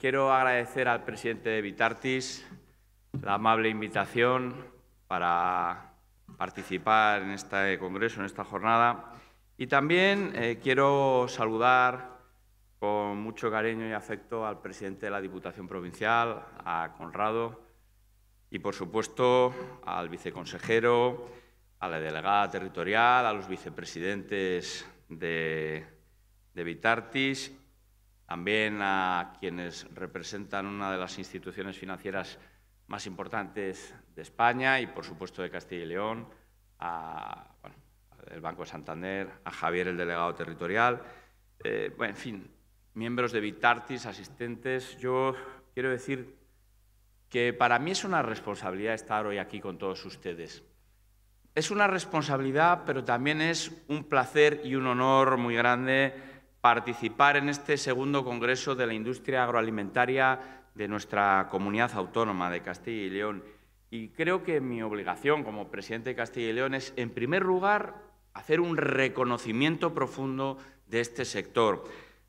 Quiero agradecer al presidente de Vitartis la amable invitación para participar en este congreso, en esta jornada. Y también eh, quiero saludar con mucho cariño y afecto al presidente de la Diputación Provincial, a Conrado, y por supuesto al viceconsejero, a la delegada territorial, a los vicepresidentes de, de Vitartis también a quienes representan una de las instituciones financieras más importantes de España y, por supuesto, de Castilla y León, a, bueno, el Banco Santander, a Javier, el delegado territorial, eh, en fin, miembros de Vitartis, asistentes. Yo quiero decir que para mí es una responsabilidad estar hoy aquí con todos ustedes. Es una responsabilidad, pero también es un placer y un honor muy grande participar en este segundo Congreso de la Industria Agroalimentaria de nuestra comunidad autónoma de Castilla y León. Y creo que mi obligación como presidente de Castilla y León es, en primer lugar, hacer un reconocimiento profundo de este sector,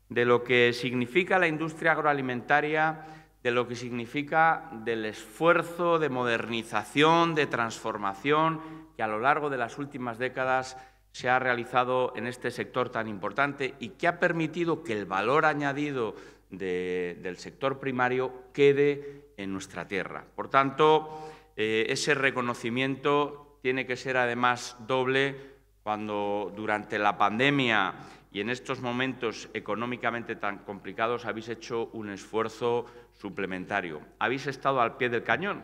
de lo que significa la industria agroalimentaria, de lo que significa del esfuerzo de modernización, de transformación que a lo largo de las últimas décadas se ha realizado en este sector tan importante y que ha permitido que el valor añadido del sector primario quede en nuestra tierra. Por tanto, eh, ese reconocimiento tiene que ser además doble cuando durante la pandemia y en estos momentos económicamente tan complicados habéis hecho un esfuerzo suplementario. Habéis estado al pie del cañón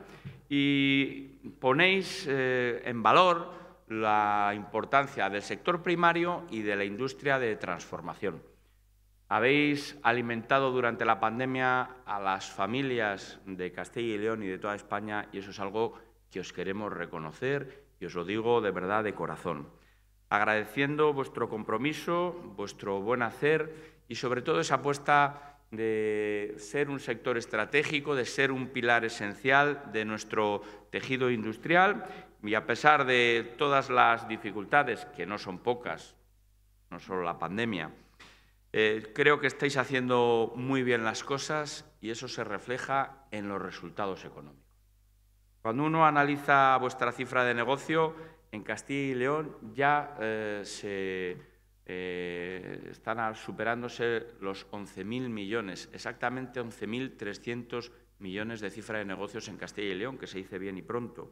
y ponéis eh, en valor la importancia del sector primario y de la industria de transformación. Habéis alimentado durante la pandemia a las familias de Castilla y León y de toda España y eso es algo que os queremos reconocer y os lo digo de verdad de corazón. Agradeciendo vuestro compromiso, vuestro buen hacer y sobre todo esa apuesta de ser un sector estratégico, de ser un pilar esencial de nuestro tejido industrial y a pesar de todas las dificultades, que no son pocas, no solo la pandemia, eh, creo que estáis haciendo muy bien las cosas y eso se refleja en los resultados económicos. Cuando uno analiza vuestra cifra de negocio, en Castilla y León ya eh, se, eh, están superándose los 11.000 millones, exactamente 11.300 millones de cifra de negocios en Castilla y León, que se dice bien y pronto.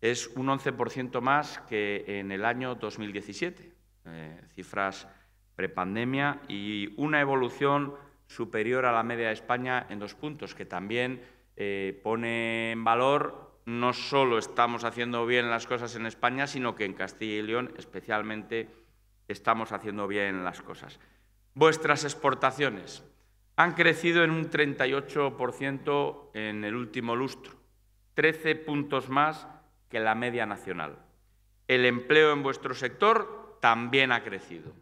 Es un 11% más que en el año 2017, eh, cifras prepandemia, y una evolución superior a la media de España en dos puntos, que también eh, pone en valor no solo estamos haciendo bien las cosas en España, sino que en Castilla y León especialmente estamos haciendo bien las cosas. Vuestras exportaciones han crecido en un 38% en el último lustro, 13 puntos más que la media nacional. El empleo en vuestro sector también ha crecido.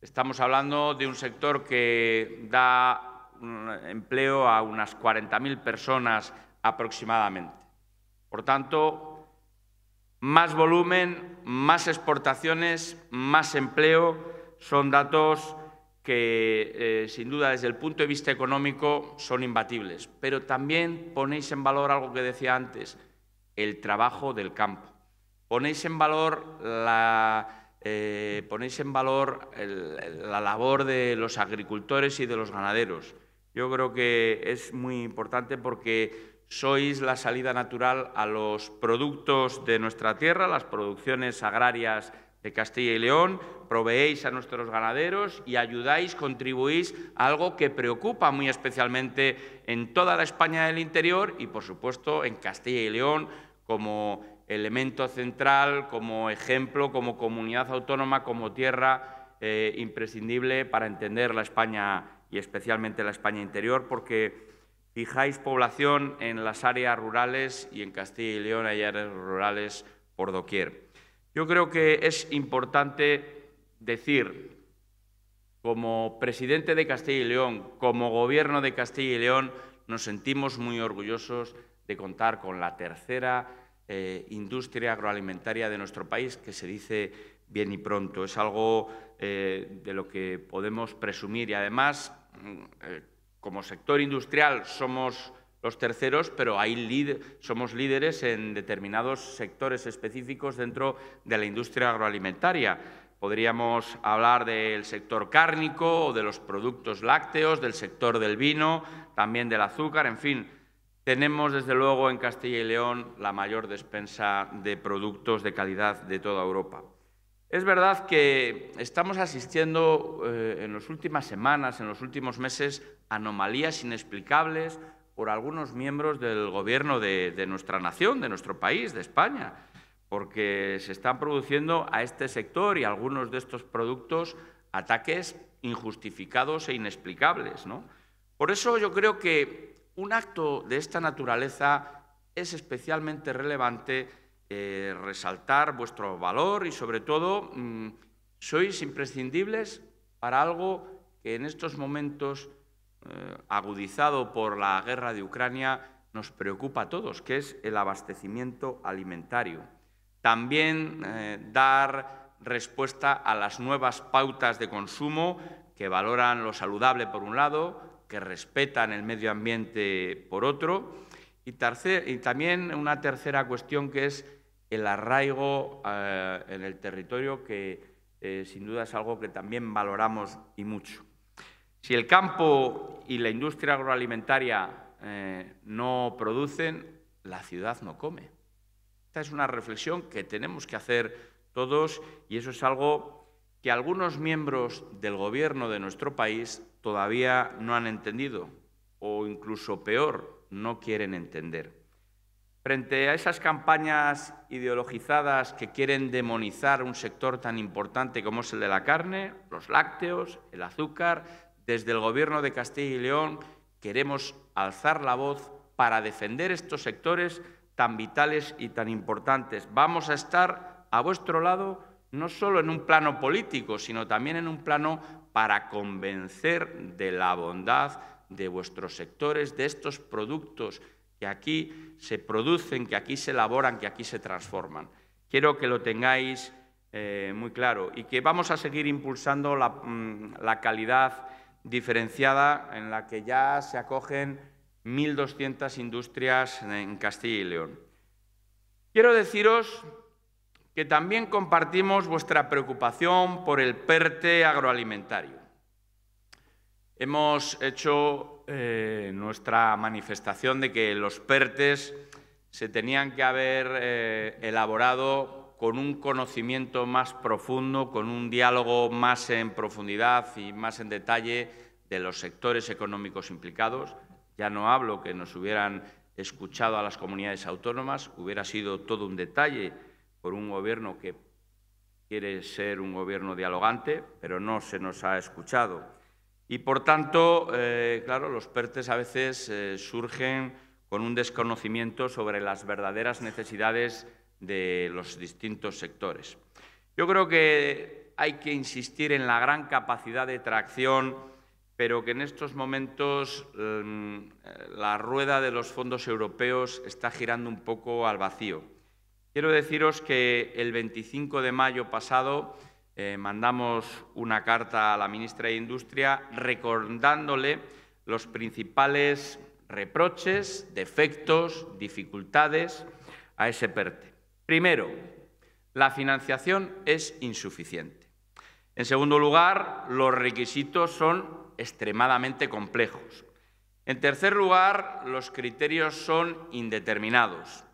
Estamos hablando de un sector que da empleo a unas 40.000 personas aproximadamente. Por tanto, más volumen, más exportaciones, más empleo, son datos que, eh, sin duda, desde el punto de vista económico son imbatibles. Pero también ponéis en valor algo que decía antes, el trabajo del campo. Ponéis en valor la, eh, ponéis en valor la labor de los agricultores y de los ganaderos. Yo creo que es muy importante porque sois la salida natural a los productos de nuestra tierra, las producciones agrarias de Castilla y León, proveéis a nuestros ganaderos y ayudáis, contribuís a algo que preocupa muy especialmente en toda la España del interior y, por supuesto, en Castilla y León como elemento central, como ejemplo, como comunidad autónoma, como tierra eh, imprescindible para entender la España y especialmente la España interior, porque Fijáis población en las áreas rurales y en Castilla y León hay áreas rurales por doquier. Yo creo que es importante decir, como presidente de Castilla y León, como gobierno de Castilla y León, nos sentimos muy orgullosos de contar con la tercera eh, industria agroalimentaria de nuestro país, que se dice bien y pronto. Es algo eh, de lo que podemos presumir y además mm, eh, como sector industrial somos los terceros, pero somos líderes en determinados sectores específicos dentro de la industria agroalimentaria. Podríamos hablar del sector cárnico o de los productos lácteos, del sector del vino, también del azúcar, en fin. Tenemos, desde luego, en Castilla y León la mayor despensa de productos de calidad de toda Europa. Es verdad que estamos asistiendo eh, en las últimas semanas, en los últimos meses, anomalías inexplicables por algunos miembros del gobierno de, nuestra nación, de nuestro país, de España, porque se están produciendo a este sector y a algunos de estos productos ataques injustificados e inexplicables. Por eso yo creo que un acto de esta naturaleza es especialmente relevante eh, resaltar vuestro valor y sobre todo mm, sois imprescindibles para algo que en estos momentos, eh, agudizado por la guerra de Ucrania, nos preocupa a todos, que es el abastecimiento alimentario. También eh, dar respuesta a las nuevas pautas de consumo que valoran lo saludable por un lado, que respetan el medio ambiente por otro, y también una tercera cuestión que es el arraigo eh, en el territorio, que eh, sin duda es algo que también valoramos y mucho. Si el campo y la industria agroalimentaria eh, no producen, la ciudad no come. Esta es una reflexión que tenemos que hacer todos y eso es algo que algunos miembros del gobierno de nuestro país todavía no han entendido o incluso peor, no quieren entender. Frente a esas campañas ideologizadas que quieren demonizar un sector tan importante como es el de la carne, los lácteos, el azúcar, desde el Gobierno de Castilla y León queremos alzar la voz para defender estos sectores tan vitales y tan importantes. Vamos a estar a vuestro lado no solo en un plano político, sino también en un plano para convencer de la bondad de vuestros sectores, de estos productos que aquí se producen, que aquí se elaboran, que aquí se transforman. Quiero que lo tengáis eh, muy claro y que vamos a seguir impulsando la, mm, la calidad diferenciada en la que ya se acogen 1.200 industrias en Castilla y León. Quiero deciros que también compartimos vuestra preocupación por el PERTE agroalimentario. Hemos hecho eh, nuestra manifestación de que los PERTES se tenían que haber eh, elaborado con un conocimiento más profundo, con un diálogo más en profundidad y más en detalle de los sectores económicos implicados. Ya no hablo que nos hubieran escuchado a las comunidades autónomas, hubiera sido todo un detalle por un gobierno que quiere ser un gobierno dialogante, pero no se nos ha escuchado. Y por tanto, eh, claro, los PERTES a veces eh, surgen con un desconocimiento sobre las verdaderas necesidades de los distintos sectores. Yo creo que hay que insistir en la gran capacidad de tracción, pero que en estos momentos mm, eh, la rueda de los fondos europeos está girando un poco al vacío. Quiero deciros que el 25 de mayo pasado eh, mandamos una carta a la ministra de Industria recordándole los principales reproches, defectos, dificultades a ese PERTE. Primero, la financiación es insuficiente. En segundo lugar, los requisitos son extremadamente complejos. En tercer lugar, los criterios son indeterminados.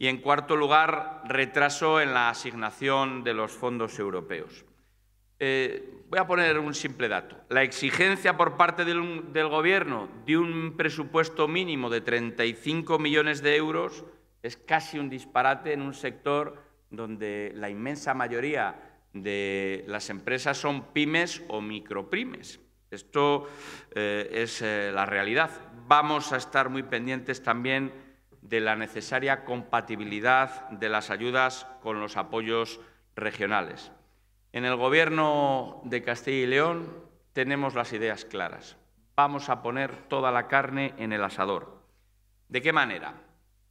Y, en cuarto lugar, retraso en la asignación de los fondos europeos. Eh, voy a poner un simple dato. La exigencia por parte del, Gobierno de un presupuesto mínimo de 35 millones de euros es casi un disparate en un sector donde la inmensa mayoría de las empresas son pymes o micropymes. Esto eh, es eh, la realidad. Vamos a estar muy pendientes también de la necesaria compatibilidad de las ayudas con los apoyos regionales. En el Gobierno de Castilla y León tenemos las ideas claras. Vamos a poner toda la carne en el asador. ¿De qué manera?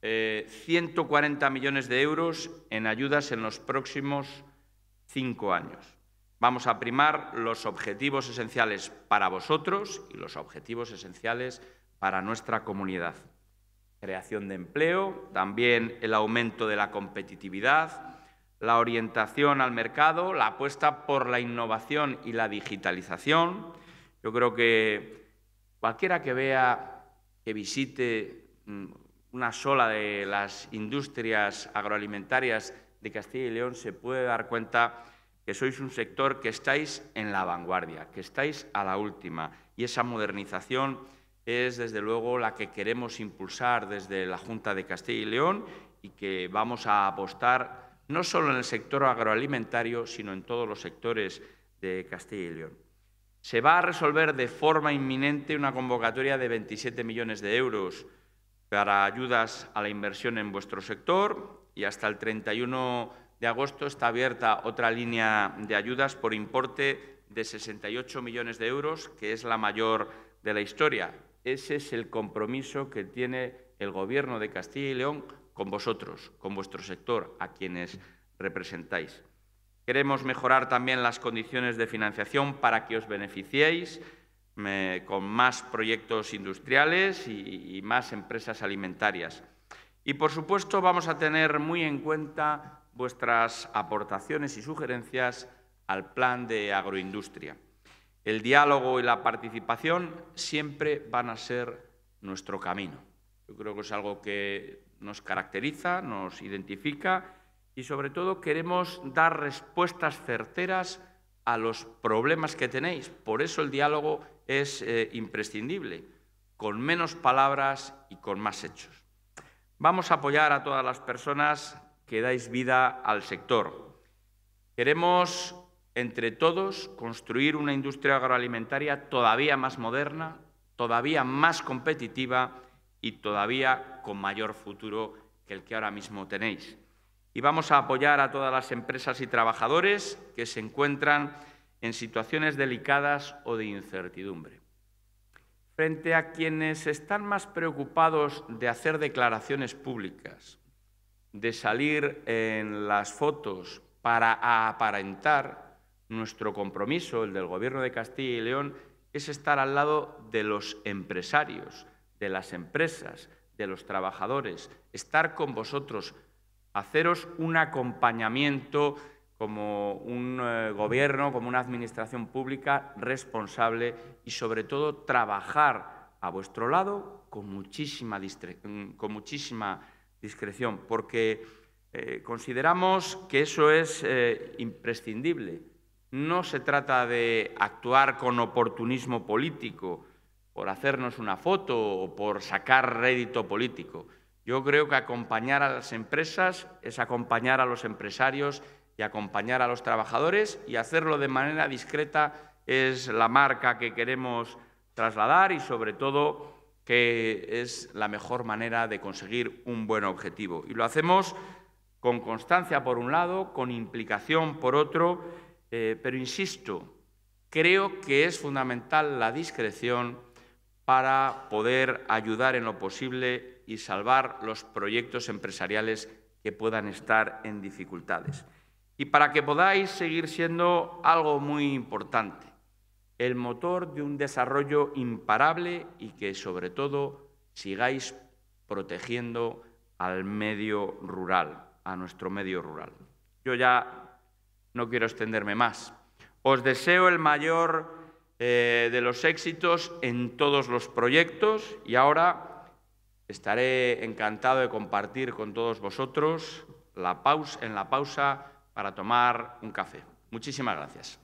140 eh, millones de euros en ayudas en los próximos cinco años. Vamos a primar los objetivos esenciales para vosotros y los objetivos esenciales para nuestra comunidad creación de empleo, también el aumento de la competitividad, la orientación al mercado, la apuesta por la innovación y la digitalización. Yo creo que cualquiera que vea, que visite mm, una sola de las industrias agroalimentarias de Castilla y León se puede dar cuenta que sois un sector que estáis en la vanguardia, que estáis a la última y esa modernización es desde luego la que queremos impulsar desde la Junta de Castilla y León y que vamos a apostar no solo en el sector agroalimentario, sino en todos los sectores de Castilla y León. Se va a resolver de forma inminente una convocatoria de 27 millones de euros para ayudas a la inversión en vuestro sector y hasta el 31 de agosto está abierta otra línea de ayudas por importe de 68 millones de euros, que es la mayor de la historia. Ese es el compromiso que tiene el Gobierno de Castilla y León con vosotros, con vuestro sector, a quienes representáis. Queremos mejorar también las condiciones de financiación para que os beneficiéis con más proyectos industriales y más empresas alimentarias. Y, por supuesto, vamos a tener muy en cuenta vuestras aportaciones y sugerencias al plan de agroindustria el diálogo y la participación siempre van a ser nuestro camino. Yo creo que es algo que nos caracteriza, nos identifica y sobre todo queremos dar respuestas certeras a los problemas que tenéis. Por eso el diálogo es eh, imprescindible, con menos palabras y con más hechos. Vamos a apoyar a todas las personas que dais vida al sector. Queremos entre todos, construir una industria agroalimentaria todavía más moderna, todavía más competitiva y todavía con mayor futuro que el que ahora mismo tenéis. Y vamos a apoyar a todas las empresas y trabajadores que se encuentran en situaciones delicadas o de incertidumbre. Frente a quienes están más preocupados de hacer declaraciones públicas, de salir en las fotos para aparentar, nuestro compromiso, el del Gobierno de Castilla y León, es estar al lado de los empresarios, de las empresas, de los trabajadores, estar con vosotros, haceros un acompañamiento como un eh, gobierno, como una administración pública responsable y sobre todo trabajar a vuestro lado con muchísima, mm, discreción, porque eh, consideramos que eso es eh, imprescindible no se trata de actuar con oportunismo político, por hacernos una foto o por sacar rédito político. Yo creo que acompañar a las empresas es acompañar a los empresarios y acompañar a los trabajadores y hacerlo de manera discreta es la marca que queremos trasladar y sobre todo que es la mejor manera de conseguir un buen objetivo. Y lo hacemos con constancia por un lado, con implicación por otro eh, pero insisto, creo que es fundamental la discreción para poder ayudar en lo posible y salvar los proyectos empresariales que puedan estar en dificultades. Y para que podáis seguir siendo algo muy importante, el motor de un desarrollo imparable y que sobre todo sigáis protegiendo al medio rural, a nuestro medio rural. Yo ya no quiero extenderme más. Os deseo el mayor eh, de los éxitos en todos los proyectos y ahora estaré encantado de compartir con todos vosotros la en la pausa para tomar un café. Muchísimas gracias.